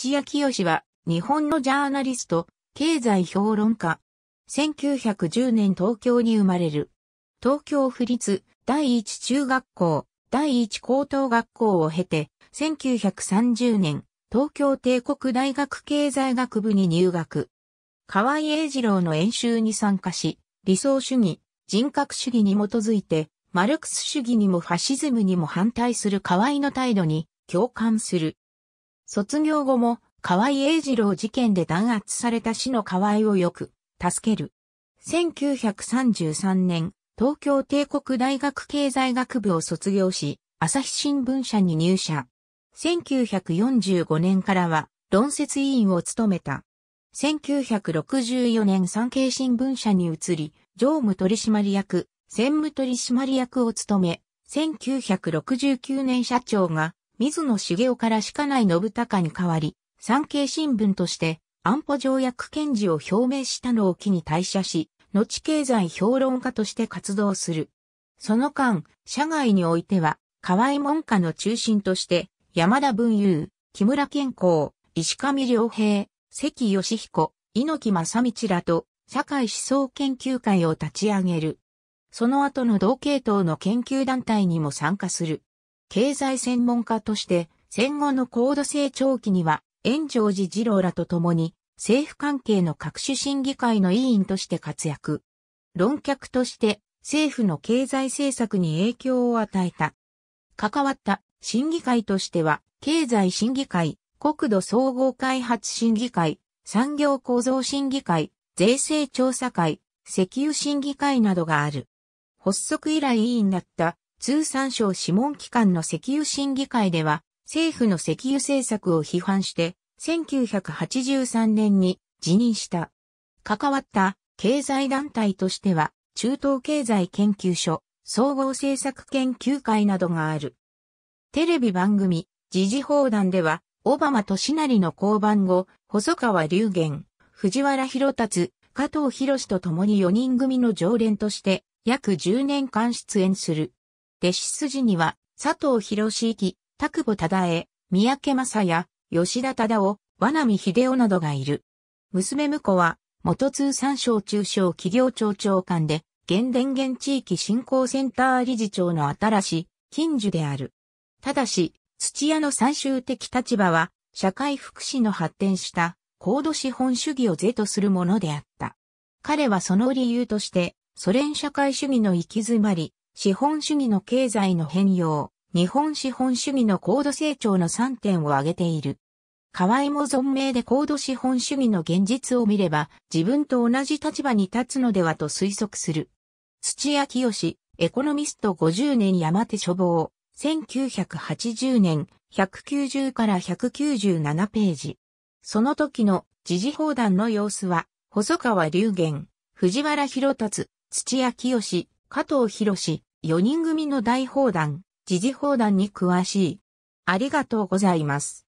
土屋清は、日本のジャーナリスト、経済評論家。1910年東京に生まれる。東京府立第一中学校、第一高等学校を経て、1930年、東京帝国大学経済学部に入学。河合英二郎の演習に参加し、理想主義、人格主義に基づいて、マルクス主義にもファシズムにも反対する河合の態度に共感する。卒業後も河合英二郎事件で弾圧された死の河合をよく助ける。1933年、東京帝国大学経済学部を卒業し、朝日新聞社に入社。1945年からは論説委員を務めた。1964年産経新聞社に移り、常務取締役、専務取締役を務め、1969年社長が水野茂雄から鹿内信孝に代わり、産経新聞として安保条約堅持を表明したのを機に退社し、後経済評論家として活動する。その間、社外においては、河合門化の中心として、山田文雄、木村健康、石上良平、関義彦、猪木正道らと、社会思想研究会を立ち上げる。その後の同系統の研究団体にも参加する。経済専門家として、戦後の高度成長期には、炎上寺次郎らと共に、政府関係の各種審議会の委員として活躍。論客として、政府の経済政策に影響を与えた。関わった審議会としては、経済審議会、国土総合開発審議会、産業構造審議会、税制調査会、石油審議会などがある。発足以来委員だった通産省諮問機関の石油審議会では、政府の石油政策を批判して、1983年に辞任した。関わった経済団体としては、中東経済研究所、総合政策研究会などがある。テレビ番組、時事報談では、オバマとしなりの交番後、細川隆元、藤原博達、加藤博士と共に4人組の常連として、約10年間出演する。弟子筋には、佐藤博之、田久保忠江、三宅正也、吉田忠夫、和波秀夫などがいる。娘婿は、元通産省中小企業庁長官で、現電源地域振興センター理事長の新しい近所である。ただし、土屋の最終的立場は、社会福祉の発展した高度資本主義を是とするものであった。彼はその理由として、ソ連社会主義の行き詰まり、資本主義の経済の変容、日本資本主義の高度成長の3点を挙げている。河合も存命で高度資本主義の現実を見れば、自分と同じ立場に立つのではと推測する。土屋清、エコノミスト50年山手書房、1980年、190から197ページ。その時の時事砲弾の様子は、細川隆元、藤原博達、土屋清、加藤博士、4人組の大砲弾、時事砲弾に詳しい。ありがとうございます。